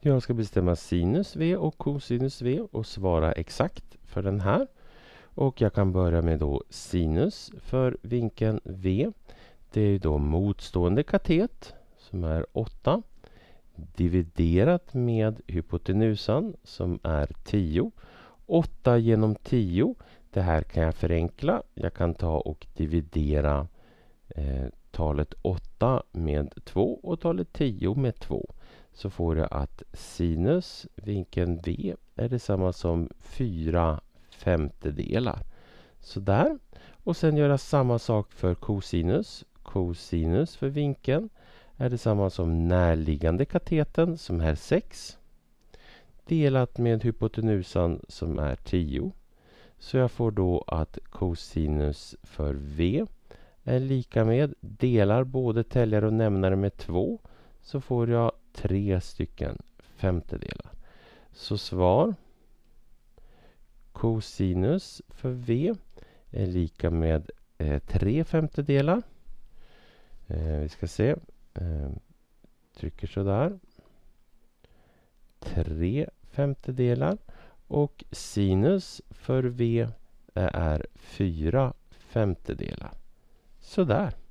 Jag ska bestämma sinus v och cosinus v och svara exakt för den här. Och jag kan börja med då sinus för vinkeln v. Det är då motstående katet som är 8 dividerat med hypotenusan som är 10. 8 genom 10. Det här kan jag förenkla. Jag kan ta och dividera eh, talet 8 med 2 och talet 10 med 2 så får du att sinus, vinkeln V, är detsamma som 4 femtedelar. Sådär. Och sen göra samma sak för kosinus. Kosinus för vinkeln är detsamma som närliggande kateten som är 6 delat med hypotenusan som är 10. Så jag får då att kosinus för V är lika med delar både täljare och nämnare med 2 så får jag tre stycken femtedelar. Så svar Cosinus för V är lika med eh, tre femtedelar. Eh, vi ska se. Eh, trycker sådär. Tre femtedelar. Och sinus för V eh, är fyra femtedelar. Sådär.